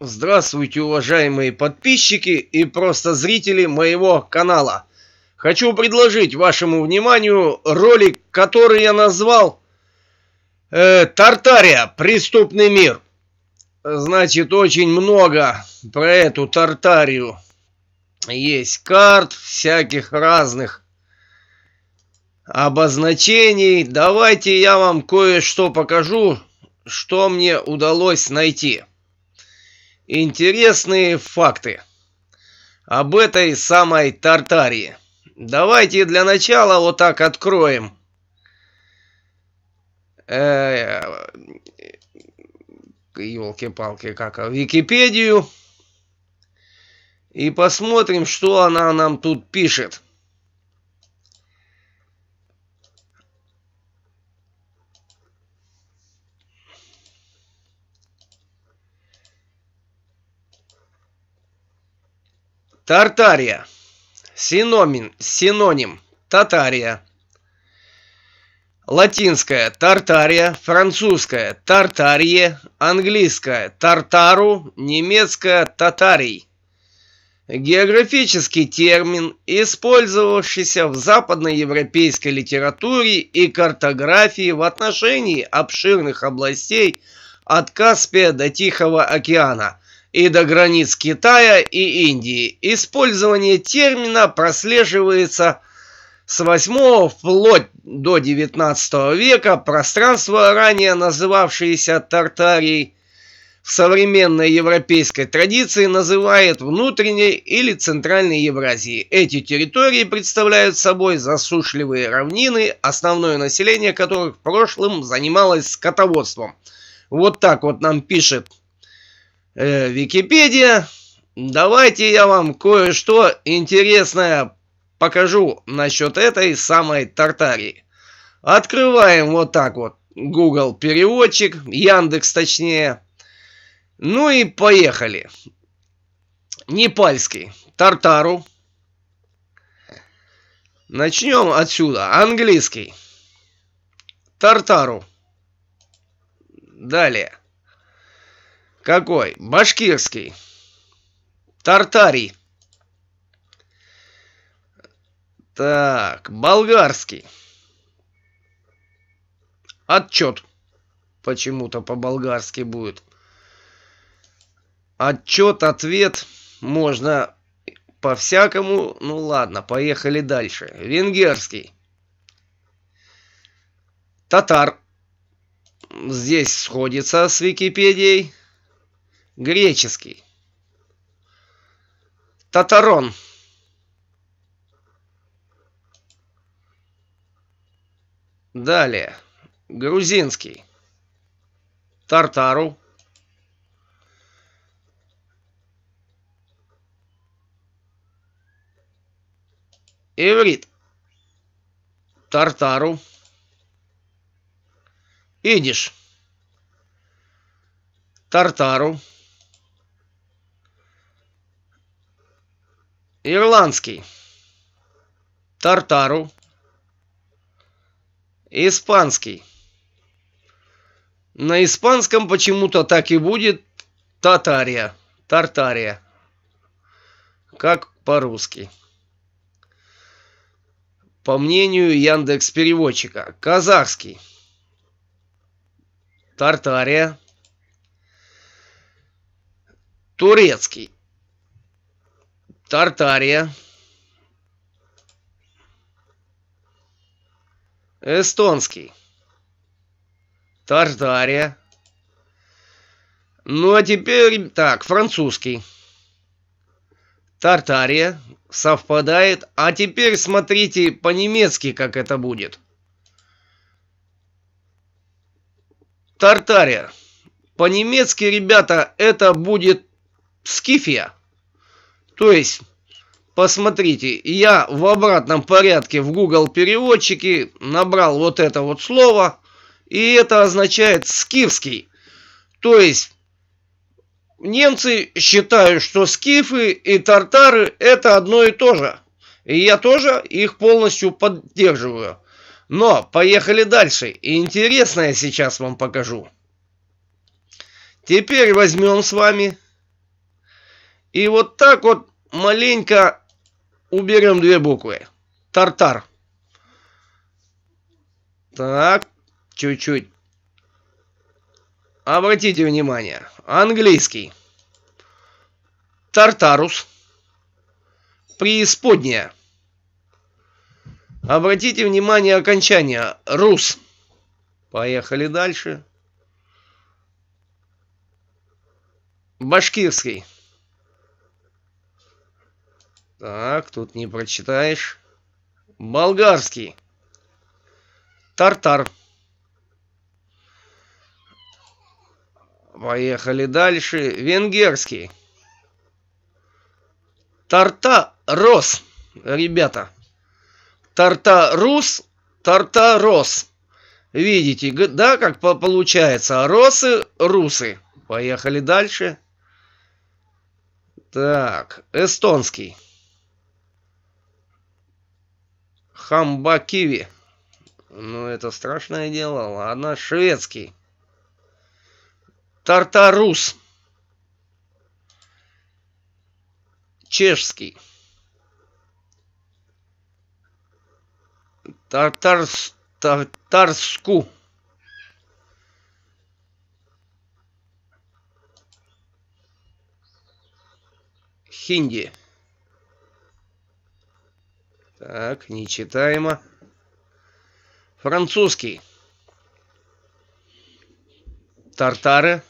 Здравствуйте, уважаемые подписчики и просто зрители моего канала. Хочу предложить вашему вниманию ролик, который я назвал э, «Тартария. Преступный мир». Значит, очень много про эту Тартарию. Есть карт всяких разных обозначений. Давайте я вам кое-что покажу, что мне удалось найти. Интересные факты об этой самой Тартарии. Давайте для начала вот так откроем. Елки-палки, э, как в Википедию. И посмотрим, что она нам тут пишет. Тартария. Синоним, синоним. Татария. Латинская Тартария, французская Тартарие, английская Тартару, немецкая Татарий. Географический термин, использовавшийся в западноевропейской литературе и картографии в отношении обширных областей от Каспия до Тихого океана – и до границ Китая и Индии. Использование термина прослеживается с 8 вплоть до 19 века. Пространство, ранее называвшееся Тартарией, в современной европейской традиции называет внутренней или центральной Евразией. Эти территории представляют собой засушливые равнины, основное население которых в прошлом занималось скотоводством. Вот так вот нам пишет э, Википедия. Давайте я вам кое-что интересное покажу насчет этой самой Тартарии. Открываем вот так вот Google переводчик, Яндекс точнее. Ну и поехали. Непальский. Тартару. Начнем отсюда. Английский. Тартару. Далее. Какой? Башкирский. Тартарий. Так, болгарский. Отчет. Почему-то по-болгарски будет. Отчет, ответ. Можно по-всякому. Ну ладно, поехали дальше. Венгерский. Татар. Здесь сходится с Википедией. Греческий. Татарон. Далее. Грузинский. Тартару. Иврит. Тартару. Идиш. Тартару. Ирландский. Тартару. Испанский. На испанском почему-то так и будет Татария. Тартария. Как по-русски. По мнению Яндекс переводчика. Казахский. Тартария. Турецкий. Тартария. Эстонский. Тартария. Ну а теперь, так, французский. Тартария совпадает. А теперь смотрите по-немецки, как это будет. Тартария. По-немецки, ребята, это будет Скифия. То есть, посмотрите, я в обратном порядке в Google переводчике набрал вот это вот слово, и это означает скифский. То есть, немцы считают, что скифы и тартары это одно и то же. И я тоже их полностью поддерживаю. Но поехали дальше. И интересное сейчас вам покажу. Теперь возьмем с вами. И вот так вот маленько уберем две буквы. Тартар. Так, чуть-чуть. Обратите внимание, английский. Тартарус. Преисподняя. Обратите внимание окончания. Рус. Поехали дальше. Башкирский. Так, тут не прочитаешь. Болгарский. Тартар. Поехали дальше. Венгерский. Тарта-рос, ребята. Тарта-рус, тарта-рос. Видите, да, как получается. Росы, русы. Поехали дальше. Так, эстонский. Хамбакиви, Ну, это страшное дело. Ладно, шведский. Тартарус. Чешский. Тартарс, тартарску. Хинди. Так, нечитаемо. Французский. Тартары.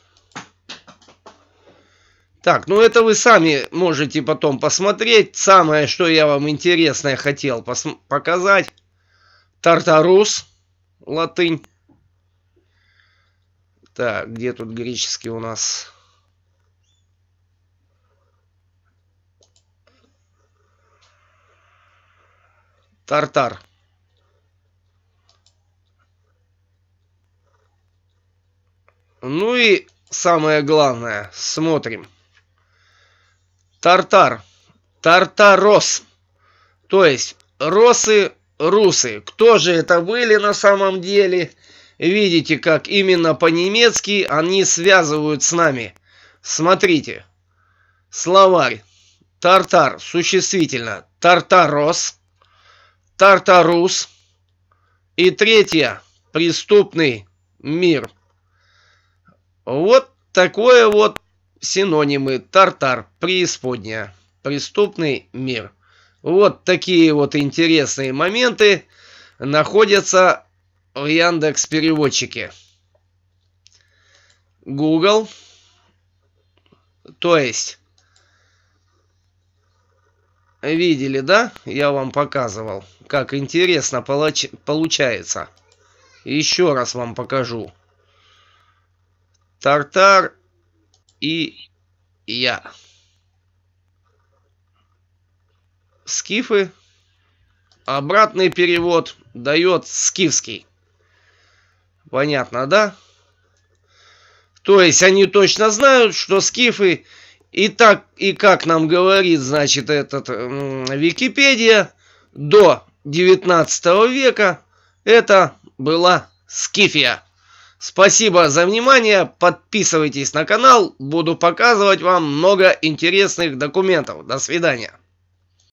Так, ну это вы сами можете потом посмотреть. Самое, что я вам интересное хотел показать. Тартарус, латынь. Так, где тут греческий у нас? Тартар. Ну и самое главное, смотрим. Тартар. Тартарос. То есть, росы, русы. Кто же это были на самом деле? Видите, как именно по-немецки они связывают с нами. Смотрите. Словарь. Тартар, существительно. Тартарос. Тартарус. И третья преступный мир. Вот такое вот синонимы. Тартар, преисподняя, преступный мир. Вот такие вот интересные моменты находятся в Яндекс переводчике. Google, то есть, видели, да? Я вам показывал. Как интересно получ получается. Еще раз вам покажу. Тартар и я. Скифы. Обратный перевод дает скифский. Понятно, да? То есть они точно знают, что скифы и так, и как нам говорит, значит, этот Википедия, до XIX века это была Скифия. Спасибо за внимание, подписывайтесь на канал, буду показывать вам много интересных документов. До свидания.